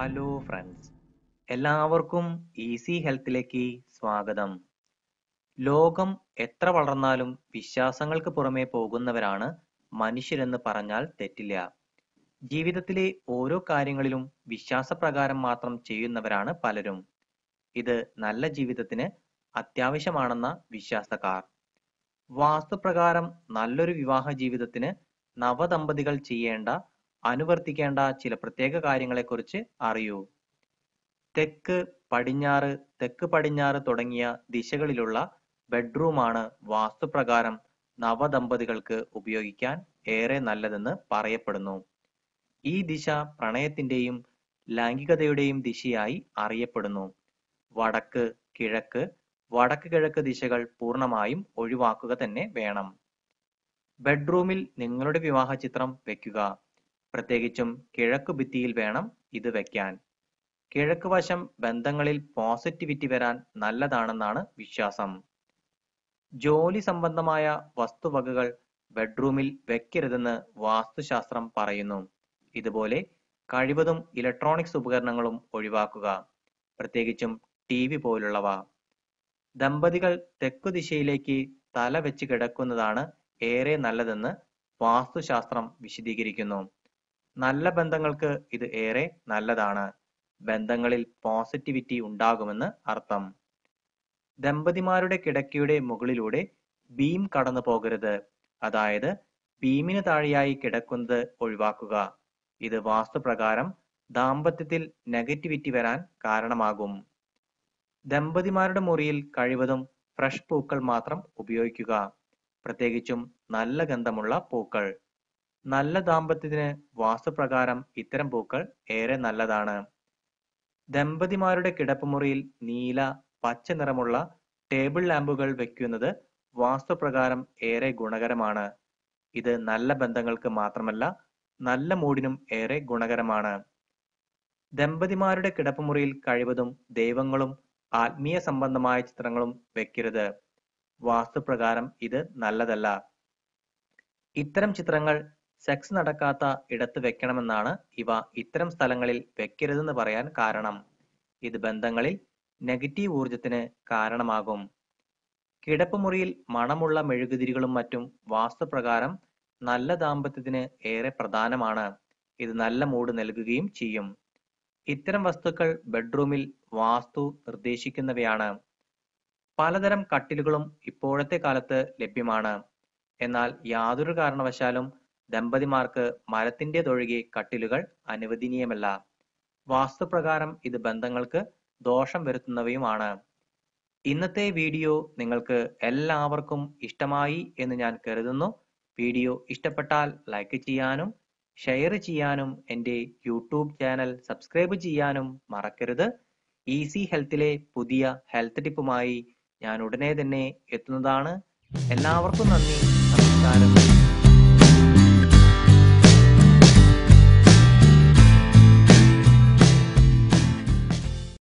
Hello friends എല്ലാവർക്കും easy ഹെൽത്തിലേക്ക് സ്വാഗതം ലോകം എത്ര വളർന്നാലും വിശ്വാസങ്ങൾക്ക് പുറമേ പോകുന്നവരാണ് മനുഷ്യരെന്ന് പറഞ്ഞാൽ തെറ്റില്ല ജീവിതത്തിലെ ഓരോ കാര്യങ്ങളിലും വിശ്വാസപ്രകാരം മാത്രം ചെയ്യുന്നവരാണ് പലരും ഇത് നല്ല ജീവിതത്തിന് അത്യാവശ്യമാണെന്ന വിശ്വാസക്കാർ വാസ്തുപ്രകാരം നല്ലൊരു വിവാഹ ജീവിതത്തിന് നവദമ്പതികൾ ചെയ്യേണ്ട അനുവർത്തിക്കേണ്ട ചില പ്രത്യേക കാര്യങ്ങളെക്കുറിച്ച് അറിയൂ. തെക്ക്, പടിഞ്ഞാറ്, തെക്ക് പടിഞ്ഞാറ് തുടങ്ങിയ ദിശകളിലുള്ള ബെഡ്റൂമാണ് വാസ്തുപ്രകാരം നവദമ്പതികൾക്ക് ഉപയോഗിക്കാൻ ഏറെ നല്ലതെന്ന് പറയപ്പെടുന്നു. ഈ ദിശ പ്രണയത്തിന്റെയും ലൈംഗികതയുടെയും ദിശയായി അറിയപ്പെടുന്നു. വടക്ക്, കിഴക്ക്, വടക്ക് കിഴക്ക് ദിശകൾ പൂർണ്ണമായും ഒഴിവാക്കുക തന്നെ വേണം. ബെഡ്റൂമിൽ നിങ്ങളുടെ വിവാഹ ചിത്രം വെക്കുക. പ്രത്യേകിച്ചും ഭിത്തിയിൽ വേണം ഇത് വെക്കാൻ. വശം ബന്ധങ്ങളിൽ പോസിറ്റിവിറ്റി വരാൻ നല്ലതാണെന്നാണ് വിശ്വാസം. ജോലി സംബന്ധമായ വസ്തുവകകൾ ബെഡ്റൂമിൽ വെക്കരുതെന്ന് വാസ്തുശാസ്ത്രം പറയുന്നു. ഇതുപോലെ കഴിവതും ഇലക്ട്രോണിക്സ് ഉപകരണങ്ങളും ഒഴിവാക്കുക, പ്രത്യേകിച്ചും ടിവി പോലുള്ളവ. ദമ്പതികൾ ദിശയിലേക്ക് തല വെച്ച് കിടക്കുന്നതാണ് ഏറെ നല്ലതെന്ന് വാസ്തുശാസ്ത്രം വിശദീകരിക്കുന്നു. നല്ല ബന്ധങ്ങൾക്ക് ഇത് ഏറെ നല്ലതാണ് ബന്ധങ്ങളിൽ പോസിറ്റിവിറ്റി ഉണ്ടാകുമെന്ന് അർത്ഥം ദമ്പതിമാരുടെ കിടക്കയുടെ മുകളിലൂടെ ബീം കടന്നു പോകരുത് അതായത് ബീമിന് താഴെയായി കിടക്കുന്നത് ഒഴിവാക്കുക ഇത് വാസ്തുപ്രകാരം ദാമ്പത്യത്തിൽ നെഗറ്റിവിറ്റി വരാൻ കാരണമാകും ദമ്പതിമാരുടെ മുറിയിൽ കഴിവതും ഫ്രഷ് പൂക്കൾ മാത്രം ഉപയോഗിക്കുക പ്രത്യേകിച്ചും നല്ല ഗന്ധമുള്ള പൂക്കൾ നല്ല ദാമ്പത്യത്തിന് വാസ്തുപ്രകാരം ഇത്തരം പൂക്കൾ ഏറെ നല്ലതാണ് ദമ്പതിമാരുടെ കിടപ്പുമുറിയിൽ നീല പച്ച നിറമുള്ള ടേബിൾ ലാമ്പുകൾ വെക്കുന്നത് വാസ്തുപ്രകാരം ഏറെ ഗുണകരമാണ് ഇത് നല്ല ബന്ധങ്ങൾക്ക് മാത്രമല്ല നല്ല മൂടിനും ഏറെ ഗുണകരമാണ് ദമ്പതിമാരുടെ കിടപ്പുമുറിയിൽ കഴിവതും ദൈവങ്ങളും ആത്മീയ സംബന്ധമായ ചിത്രങ്ങളും വെക്കരുത് വാസ്തുപ്രകാരം ഇത് നല്ലതല്ല ഇത്തരം ചിത്രങ്ങൾ സെക്സ് നടക്കാത്ത ഇടത്ത് വെക്കണമെന്നാണ് ഇവ ഇത്തരം സ്ഥലങ്ങളിൽ വെക്കരുതെന്ന് പറയാൻ കാരണം ഇത് ബന്ധങ്ങളിൽ നെഗറ്റീവ് ഊർജത്തിന് കാരണമാകും കിടപ്പുമുറിയിൽ മണമുള്ള മെഴുകുതിരികളും മറ്റും വാസ്തുപ്രകാരം നല്ല ദാമ്പത്യത്തിന് ഏറെ പ്രധാനമാണ് ഇത് നല്ല മൂഡ് നൽകുകയും ചെയ്യും ഇത്തരം വസ്തുക്കൾ ബെഡ്റൂമിൽ വാസ്തു നിർദ്ദേശിക്കുന്നവയാണ് പലതരം കട്ടിലുകളും ഇപ്പോഴത്തെ കാലത്ത് ലഭ്യമാണ് എന്നാൽ യാതൊരു കാരണവശാലും ദമ്പതിമാർക്ക് മരത്തിന്റേതൊഴികെ കട്ടിലുകൾ അനുവദനീയമല്ല. വാസ്തുപ്രകാരം ഇത് ബന്ധങ്ങൾക്ക് ദോഷം വരുത്തുന്നവയുമാണ്. ഇന്നത്തെ വീഡിയോ നിങ്ങൾക്ക് എല്ലാവർക്കും ഇഷ്ടമായി എന്ന് ഞാൻ കരുതുന്നു വീഡിയോ ഇഷ്ടപ്പെട്ടാൽ ലൈക്ക് ചെയ്യാനും ഷെയർ ചെയ്യാനും എൻ്റെ യൂട്യൂബ് ചാനൽ സബ്സ്ക്രൈബ് ചെയ്യാനും മറക്കരുത് ഈസി ഹെൽത്തിലെ പുതിയ ഹെൽത്ത് ടിപ്പുമായി ഞാൻ ഉടനെ തന്നെ എത്തുന്നതാണ് എല്ലാവർക്കും നന്ദി നമസ്കാരം